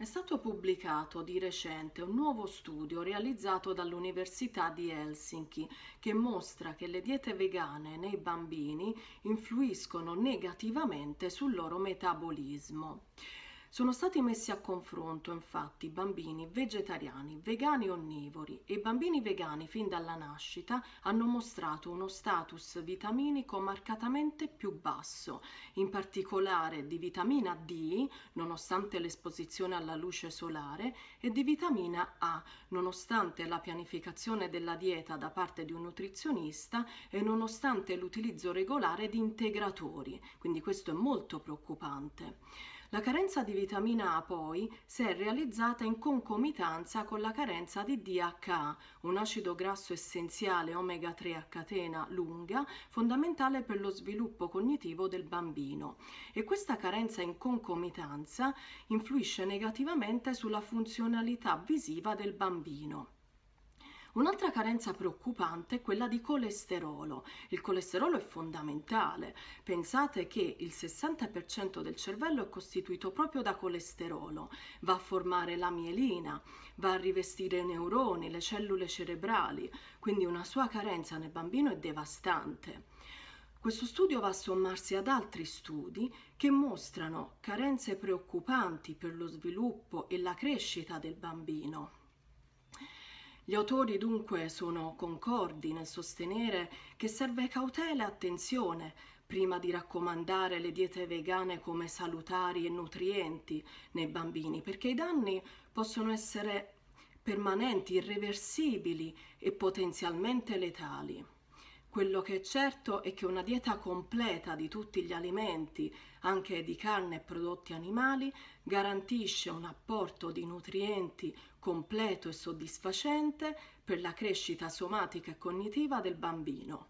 È stato pubblicato di recente un nuovo studio realizzato dall'Università di Helsinki che mostra che le diete vegane nei bambini influiscono negativamente sul loro metabolismo. Sono stati messi a confronto infatti bambini vegetariani, vegani onnivori e bambini vegani fin dalla nascita hanno mostrato uno status vitaminico marcatamente più basso, in particolare di vitamina D, nonostante l'esposizione alla luce solare, e di vitamina A, nonostante la pianificazione della dieta da parte di un nutrizionista e nonostante l'utilizzo regolare di integratori. Quindi questo è molto preoccupante. La carenza di vitamina A poi si è realizzata in concomitanza con la carenza di DHA, un acido grasso essenziale omega 3 a catena lunga, fondamentale per lo sviluppo cognitivo del bambino. E questa carenza in concomitanza influisce negativamente sulla funzionalità visiva del bambino. Un'altra carenza preoccupante è quella di colesterolo. Il colesterolo è fondamentale. Pensate che il 60% del cervello è costituito proprio da colesterolo. Va a formare la mielina, va a rivestire i neuroni, le cellule cerebrali, quindi una sua carenza nel bambino è devastante. Questo studio va a sommarsi ad altri studi che mostrano carenze preoccupanti per lo sviluppo e la crescita del bambino. Gli autori dunque sono concordi nel sostenere che serve cautela e attenzione prima di raccomandare le diete vegane come salutari e nutrienti nei bambini, perché i danni possono essere permanenti, irreversibili e potenzialmente letali. Quello che è certo è che una dieta completa di tutti gli alimenti, anche di carne e prodotti animali, garantisce un apporto di nutrienti completo e soddisfacente per la crescita somatica e cognitiva del bambino.